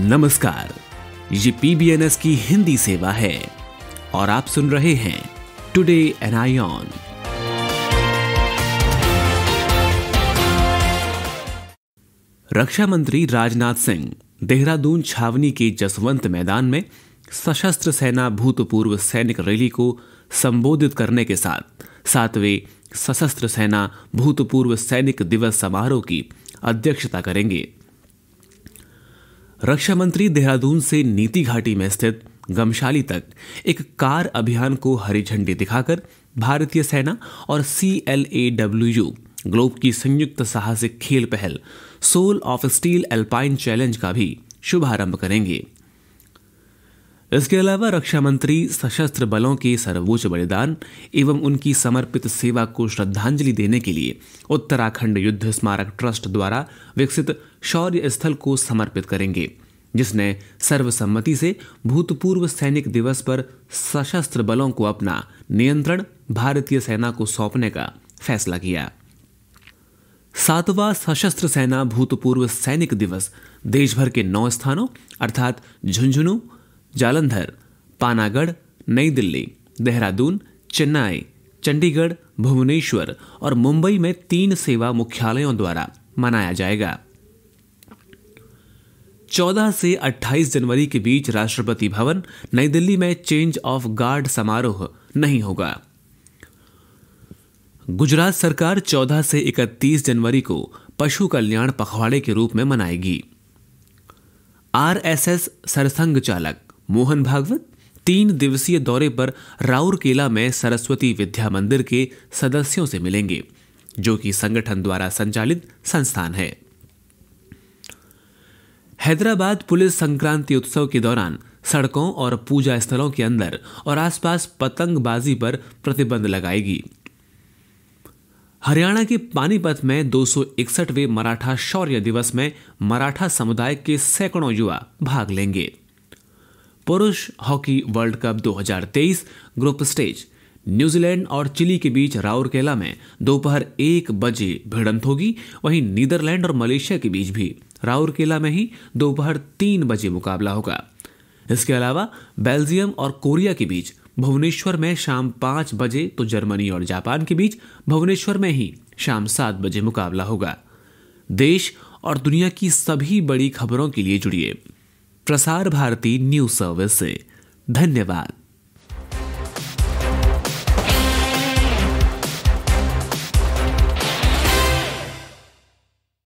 नमस्कार ये पीबीएनएस की हिंदी सेवा है और आप सुन रहे हैं टुडे एन आई ऑन रक्षा मंत्री राजनाथ सिंह देहरादून छावनी के जसवंत मैदान में सशस्त्र सेना भूतपूर्व सैनिक रैली को संबोधित करने के साथ सातवें सशस्त्र सेना भूतपूर्व सैनिक दिवस समारोह की अध्यक्षता करेंगे रक्षा मंत्री देहरादून से नीति घाटी में स्थित गमशाली तक एक कार अभियान को हरी झंडी दिखाकर भारतीय सेना और C L A W U globe की संयुक्त साहसिक खेल पहल soul of steel alpine challenge का भी शुभारंभ करेंगे इसके अलावा रक्षा मंत्री सशस्त्र बलों के सर्वोच्च बलिदान एवं उनकी समर्पित सेवा को श्रद्धांजलि देने के लिए उत्तराखंड युद्ध स्मारक ट्रस्ट द्वारा विकसित शौर्य स्थल को समर्पित करेंगे जिसने सर्वसम्मति से भूतपूर्व सैनिक दिवस पर सशस्त्र बलों को अपना नियंत्रण भारतीय सेना को सौंपने का फैसला किया सातवा सशस्त्र सेना भूतपूर्व सैनिक दिवस देशभर के नौ स्थानों अर्थात झुंझुनू जालंधर पानागढ़ नई दिल्ली देहरादून चेन्नई चंडीगढ़ भुवनेश्वर और मुंबई में तीन सेवा मुख्यालयों द्वारा मनाया जाएगा 14 से 28 जनवरी के बीच राष्ट्रपति भवन नई दिल्ली में चेंज ऑफ गार्ड समारोह नहीं होगा गुजरात सरकार 14 से 31 जनवरी को पशु कल्याण पखवाड़े के रूप में मनाएगी आरएसएस सरसंघ चालक मोहन भागवत तीन दिवसीय दौरे पर राउरकेला में सरस्वती विद्या मंदिर के सदस्यों से मिलेंगे जो कि संगठन द्वारा संचालित संस्थान है हैदराबाद पुलिस संक्रांति उत्सव के दौरान सड़कों और पूजा स्थलों के अंदर और आसपास पतंगबाजी पर प्रतिबंध लगाएगी हरियाणा के पानीपत में 261वें मराठा शौर्य दिवस में मराठा समुदाय के सैकड़ों युवा भाग लेंगे पुरुष hockey world cup 2023 group stage New Zealand और चिली के बीच राउरकेला में दोपहर एक बजे भिड़ंत होगी वहीं नीदरलैंड और मलेशिया के बीच भी राउरकेला में ही दोपहर तीन बजे मुकाबला होगा इसके अलावा बेल्जियम और कोरिया के बीच भुवनेश्वर में शाम पांच बजे तो जर्मनी और जापान के बीच भुवनेश्वर में ही शाम सात बजे मुकाबला होगा देश और दुनिया की सभी बड़ी खबरों के लिए जुड़िए प्रसार भारती न्यूज सर्विस से धन्यवाद